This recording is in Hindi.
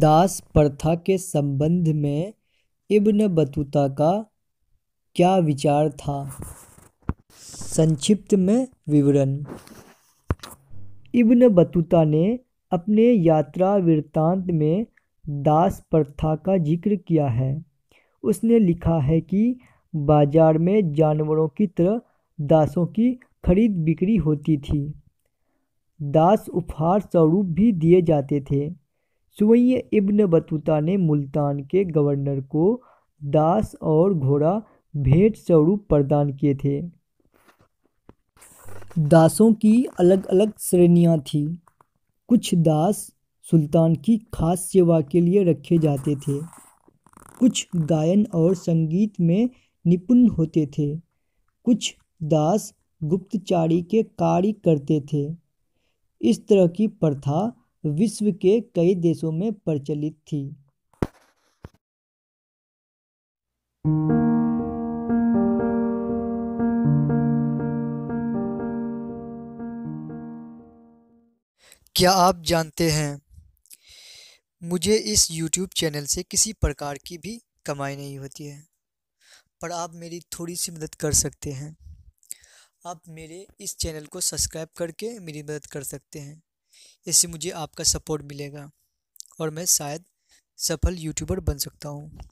दास प्रथा के संबंध में इब्न बतूता का क्या विचार था संक्षिप्त में विवरण इब्न बतूता ने अपने यात्रा वृत्तांत में दास प्रथा का जिक्र किया है उसने लिखा है कि बाजार में जानवरों की तरह दासों की खरीद बिक्री होती थी दास उपहार स्वरूप भी दिए जाते थे सुवैय इब्न बतूता ने मुल्तान के गवर्नर को दास और घोड़ा भेंट स्वरूप प्रदान किए थे दासों की अलग अलग श्रेणियां थीं कुछ दास सुल्तान की खास सेवा के लिए रखे जाते थे कुछ गायन और संगीत में निपुण होते थे कुछ दास गुप्तचारी के कार्य करते थे इस तरह की प्रथा विश्व के कई देशों में प्रचलित थी क्या आप जानते हैं मुझे इस YouTube चैनल से किसी प्रकार की भी कमाई नहीं होती है पर आप मेरी थोड़ी सी मदद कर सकते हैं आप मेरे इस चैनल को सब्सक्राइब करके मेरी मदद कर सकते हैं इससे मुझे आपका सपोर्ट मिलेगा और मैं शायद सफल यूट्यूबर बन सकता हूँ